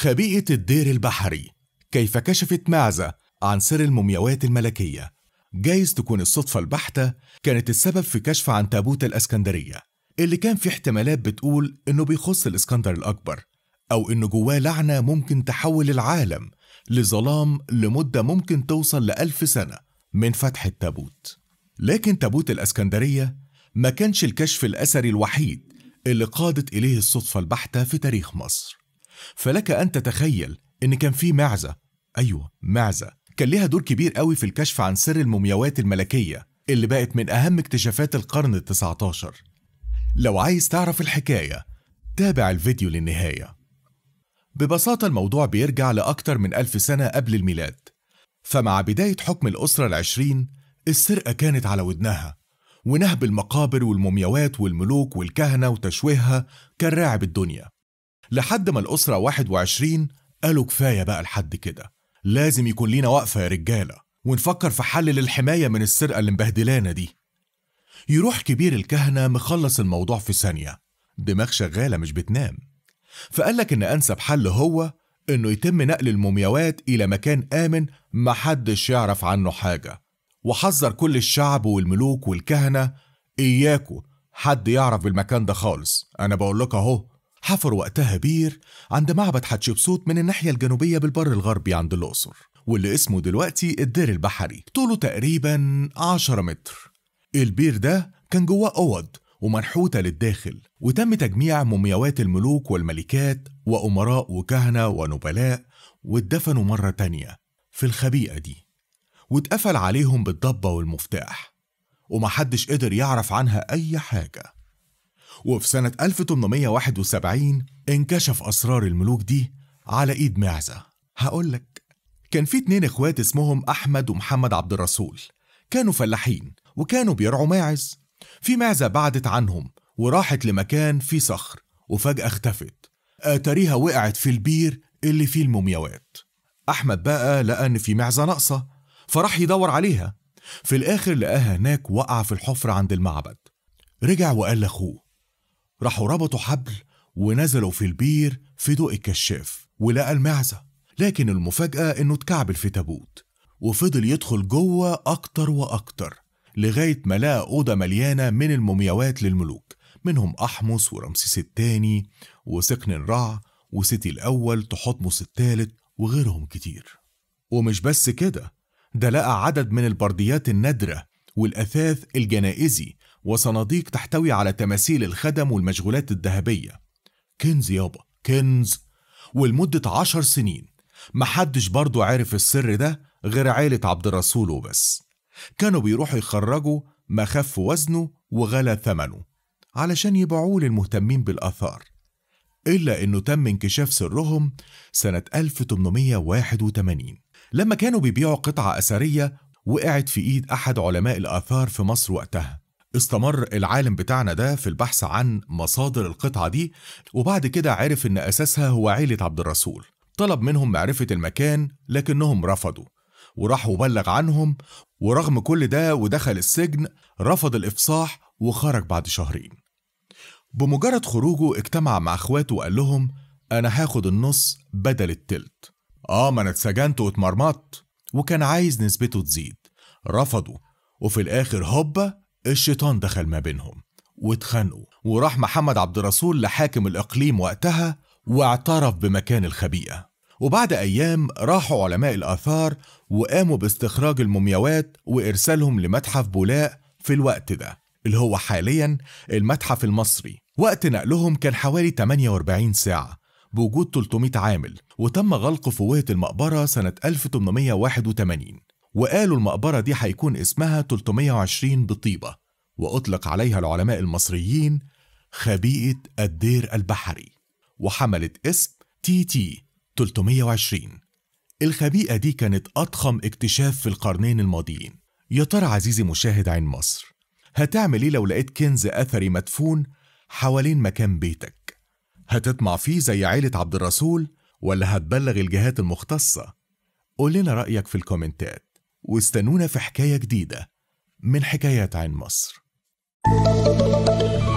خبيئة الدير البحري كيف كشفت معزة عن سر المومياوات الملكية جايز تكون الصدفة البحتة كانت السبب في كشف عن تابوت الأسكندرية اللي كان في احتمالات بتقول إنه بيخص الإسكندر الأكبر أو إنه جواه لعنة ممكن تحول العالم لظلام لمدة ممكن توصل لألف سنة من فتح التابوت لكن تابوت الأسكندرية ما كانش الكشف الأثري الوحيد اللي قادت إليه الصدفة البحتة في تاريخ مصر فلك أن تتخيل إن كان في معزة أيوة معزة كان ليها دور كبير قوي في الكشف عن سر المومياوات الملكية اللي بقت من أهم اكتشافات القرن التسعة عشر لو عايز تعرف الحكاية تابع الفيديو للنهاية ببساطة الموضوع بيرجع لأكتر من ألف سنة قبل الميلاد فمع بداية حكم الأسرة العشرين السرقة كانت على ودنها ونهب المقابر والمومياوات والملوك والكهنة وتشويهها كان راعب الدنيا لحد ما الأسرة 21 قالوا كفاية بقى لحد كده لازم يكون لينا وقفة يا رجالة ونفكر في حل للحماية من السرقة اللي مبهدلانا دي يروح كبير الكهنة مخلص الموضوع في ثانية دماغ شغالة مش بتنام فقالك إن أنسب حل هو إنه يتم نقل المومياوات إلى مكان آمن محدش يعرف عنه حاجة وحذر كل الشعب والملوك والكهنة إياكوا حد يعرف بالمكان ده خالص أنا بقول لك أهو حفروا وقتها بير عند معبد حتشبسوت من الناحية الجنوبية بالبر الغربي عند الأقصر واللي اسمه دلوقتي الدير البحري طوله تقريبا 10 متر البير ده كان جواه أوض ومنحوتة للداخل وتم تجميع مومياوات الملوك والملكات وأمراء وكهنة ونبلاء واتدفنوا مرة تانية في الخبيئة دي واتقفل عليهم بالضبة والمفتاح ومحدش قدر يعرف عنها أي حاجة وفي سنة 1871 انكشف أسرار الملوك دي على إيد معزة هقولك كان في اتنين اخوات اسمهم أحمد ومحمد عبد الرسول كانوا فلاحين وكانوا بيرعوا ماعز في معزة بعدت عنهم وراحت لمكان فيه صخر وفجأة اختفت أتاريها آه، وقعت في البير اللي فيه المومياوات أحمد بقى لقى إن في معزة ناقصة فراح يدور عليها في الآخر لقاها هناك واقعة في الحفرة عند المعبد رجع وقال لأخوه راحوا ربطوا حبل ونزلوا في البير في ضوء الكشاف ولقى المعزة لكن المفاجأة إنه اتكعبل في تابوت وفضل يدخل جوه أكتر وأكتر لغاية ما لقى أوضة مليانة من المومياوات للملوك منهم أحمس ورمسيس الثاني وسقن الرع وستي الأول تحتمس الثالث وغيرهم كتير ومش بس كده ده لقى عدد من البرديات النادرة والأثاث الجنائزي وصناديق تحتوي على تماثيل الخدم والمشغولات الذهبية كنز يابا كنز ولمدة عشر سنين محدش برضو عرف السر ده غير عيلة عبد الرسول وبس كانوا بيروحوا يخرجوا ما خف وزنه وغلى ثمنه علشان يبيعوه للمهتمين بالآثار إلا إنه تم انكشاف سرهم سنة 1881 لما كانوا بيبيعوا قطعة أثرية وقعت في إيد أحد علماء الآثار في مصر وقتها استمر العالم بتاعنا ده في البحث عن مصادر القطعة دي وبعد كده عرف إن أساسها هو عيلة عبد الرسول طلب منهم معرفة المكان لكنهم رفضوا وراح وبلغ عنهم ورغم كل ده ودخل السجن رفض الإفصاح وخرج بعد شهرين بمجرد خروجه اجتمع مع اخواته وقال لهم أنا هاخد النص بدل التلت آه ما أنا اتسجنت واتمرمطت وكان عايز نسبته تزيد رفضوا وفي الآخر هوبا الشيطان دخل ما بينهم واتخانقوا وراح محمد عبد الرسول لحاكم الإقليم وقتها واعترف بمكان الخبيئة وبعد أيام راحوا علماء الآثار وقاموا باستخراج المومياوات وإرسالهم لمتحف بولاء في الوقت ده اللي هو حاليا المتحف المصري وقت نقلهم كان حوالي 48 ساعة بوجود 300 عامل وتم غلق فوهة المقبرة سنة 1881 وقالوا المقبرة دي هيكون اسمها 320 بطيبة وأطلق عليها العلماء المصريين خبيئة الدير البحري وحملت اسم تي تي 320 الخبيئة دي كانت أضخم اكتشاف في القرنين الماضيين يا ترى عزيزي مشاهد عين مصر هتعمل ايه لو لقيت كنز أثري مدفون حوالين مكان بيتك هتطمع فيه زي عيلة عبد الرسول ولا هتبلغ الجهات المختصة قول لنا رأيك في الكومنتات واستنونا في حكاية جديدة من حكايات عين مصر Música